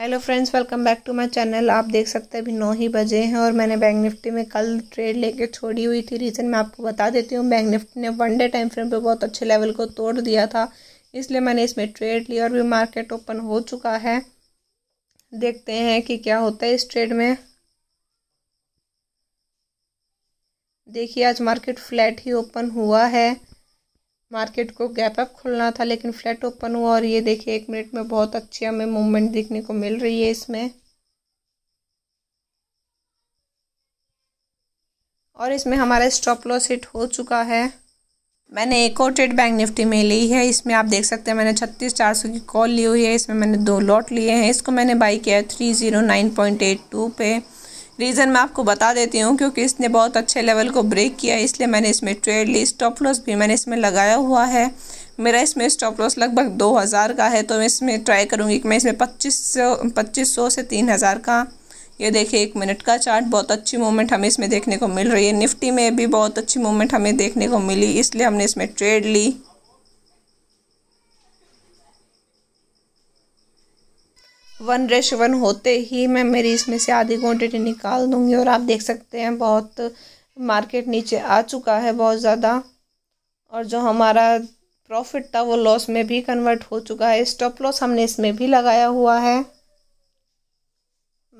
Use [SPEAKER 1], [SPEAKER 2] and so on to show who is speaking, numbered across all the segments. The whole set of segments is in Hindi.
[SPEAKER 1] hello friends welcome back to my channel आप देख सकते हैं अभी नौ ही बजे हैं और मैंने बैंक निफ्टी में कल ट्रेड लेके छोड़ी हुई थी रीज़न मैं आपको बता देती हूँ बैंक निफ्टी ने वन डे टाइम फ्रेम पे बहुत अच्छे लेवल को तोड़ दिया था इसलिए मैंने इसमें ट्रेड लिया और भी मार्केट ओपन हो चुका है देखते हैं कि क्या होता है इस ट्रेड में देखिए आज मार्केट फ्लैट ही ओपन हुआ है मार्केट को गैप अप खुलना था लेकिन फ्लैट ओपन हुआ और ये देखिए एक मिनट में बहुत अच्छी हमें मूवमेंट देखने को मिल रही है इसमें और इसमें हमारा स्टॉप लॉस हिट हो चुका है मैंने एक और ट्रेड बैंक निफ्टी में ली है इसमें आप देख सकते हैं मैंने छत्तीस चार सौ की कॉल ली हुई है इसमें मैंने दो लॉट लिए हैं इसको मैंने बाई किया है three zero nine point eight two पे रीज़न मैं आपको बता देती हूँ क्योंकि इसने बहुत अच्छे लेवल को ब्रेक किया इसलिए मैंने इसमें ट्रेड ली स्टॉप लॉस भी मैंने इसमें लगाया हुआ है मेरा इसमें स्टॉप लॉस लगभग दो हज़ार का है तो मैं इसमें ट्राई करूँगी कि मैं इसमें पच्चीस सौ पच्चीस सौ से तीन हज़ार का ये देखिए एक मिनट का चार्ट बहुत अच्छी मूवमेंट हमें इसमें देखने को मिल रही है निफ्टी में भी बहुत अच्छी मूवमेंट हमें देखने को मिली इसलिए हमने इसमें ट्रेड ली वन रेश वन होते ही मैं मेरी इसमें से आधी क्वांटिटी निकाल दूँगी और आप देख सकते हैं बहुत मार्केट नीचे आ चुका है बहुत ज़्यादा और जो हमारा प्रॉफिट था वो लॉस में भी कन्वर्ट हो चुका है स्टॉप लॉस हमने इसमें भी लगाया हुआ है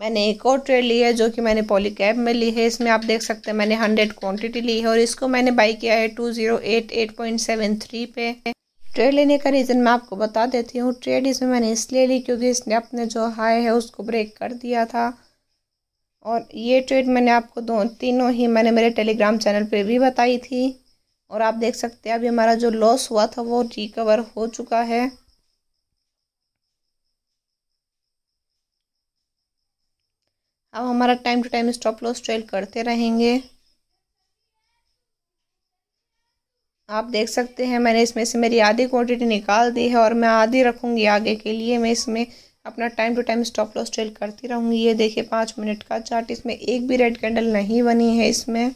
[SPEAKER 1] मैंने एक और ट्रेड ली है जो कि मैंने पॉलीकैब में ली है इसमें आप देख सकते हैं मैंने हंड्रेड क्वांटिटी ली है और इसको मैंने बाई किया है two zero eight eight point seven three पे ट्रेड लेने का रीज़न मैं आपको बता देती हूँ ट्रेड इसमें मैंने इसलिए ली क्योंकि इसने अपने जो हाई है उसको ब्रेक कर दिया था और ये ट्रेड मैंने आपको दो तीनों ही मैंने मेरे टेलीग्राम चैनल पे भी बताई थी और आप देख सकते हैं अभी हमारा जो लॉस हुआ था वो रिकवर हो चुका है अब हमारा time to time stop loss trade करते रहेंगे आप देख सकते हैं मैंने इसमें से मेरी आधी क्वांटिटी निकाल दी है और मैं आधी रखूँगी आगे के लिए मैं इसमें अपना time to time stop loss trail करती रहूँगी ये देखिए पाँच मिनट का चार्ट इसमें एक भी रेड कैंडल नहीं बनी है इसमें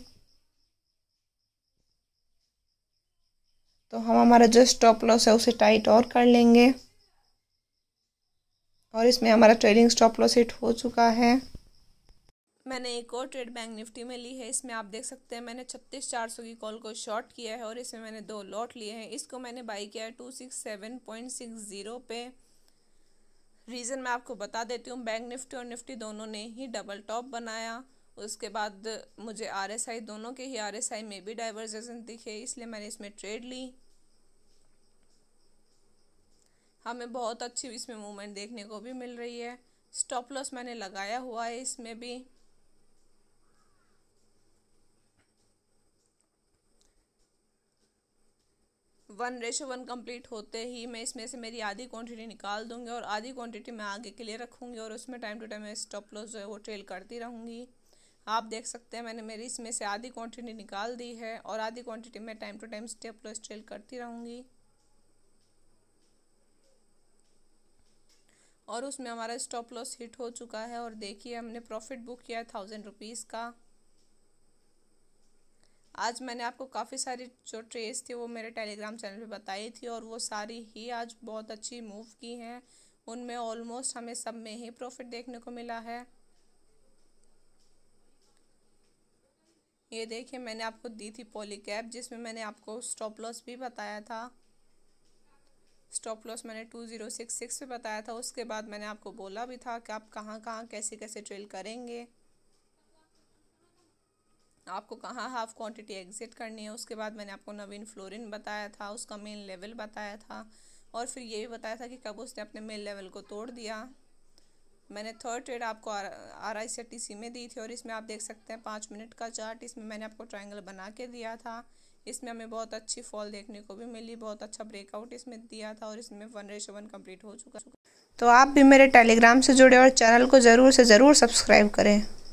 [SPEAKER 1] तो हम हमारा जो स्टॉप लॉस है उसे टाइट और कर लेंगे और इसमें हमारा ट्रेलिंग स्टॉप लॉस हिट हो चुका है मैंने एक और ट्रेड बैंक निफ्टी में ली है इसमें आप देख सकते हैं मैंने छत्तीस चार सौ की कॉल को शॉर्ट किया है और इसमें मैंने दो लॉट लिए हैं इसको मैंने बाई किया है two six seven point six zero पे रीज़न मैं आपको बता देती हूँ बैंक निफ्टी और निफ्टी दोनों ने ही डबल टॉप बनाया उसके बाद मुझे आर एस आई दोनों के ही आर एस आई में भी डाइवर्जेशन दिखे इसलिए मैंने इसमें ट्रेड ली हमें बहुत अच्छी इसमें मूवमेंट देखने को भी मिल रही है स्टॉप लॉस मैंने लगाया हुआ है इसमें भी वन रेशो वन कम्प्लीट होते ही मैं इसमें से मेरी आधी क्वांटिटी निकाल दूंगी और आधी क्वांटिटी मैं आगे के लिए रखूँगी और उसमें टाइम टू टाइम मैं स्टॉप लॉस जो है वो ट्रेल करती रहूँगी आप देख सकते हैं मैंने मेरी इसमें से आधी क्वांटिटी निकाल दी है और आधी क्वांटिटी मैं time to time step loss trail करती रहूँगी और उसमें हमारा स्टॉप लॉस हिट हो चुका है और देखिए हमने प्रॉफिट बुक किया है थाउजेंड रुपीज़ का आज मैंने आपको काफ़ी सारी जो ट्रेस थी वो मेरे टेलीग्राम चैनल पे बताई थी और वो सारी ही आज बहुत अच्छी मूव की हैं उनमें ऑलमोस्ट हमें सब में ही प्रॉफिट देखने को मिला है ये देखिए मैंने आपको दी थी पॉली कैप जिसमें मैंने आपको स्टॉप लॉस भी बताया था स्टॉप लॉस मैंने टू ज़ीरो सिक्स सिक्स पे बताया था उसके बाद मैंने आपको बोला भी था कि आप कहाँ कहाँ कैसे कैसे ट्रेल करेंगे आपको कहाँ हाफ क्वांटिटी एग्ज़िट करनी है उसके बाद मैंने आपको नवीन फ्लोरिन बताया था उसका मेन लेवल बताया था और फिर ये भी बताया था कि कब उसने अपने मेन लेवल को तोड़ दिया मैंने थर्ड ट्रेड आपको R I C T C में दी थी और इसमें आप देख सकते हैं पाँच मिनट का चार्ट इसमें मैंने आपको ट्राइंगल बना के दिया था इसमें हमें बहुत अच्छी फॉल देखने को भी मिली बहुत अच्छा ब्रेकआउट इसमें दिया था और इसमें वन रेशो वन कम्प्लीट हो चुका तो आप भी मेरे टेलीग्राम से जुड़े और चैनल को ज़रूर से ज़रूर सब्सक्राइब करें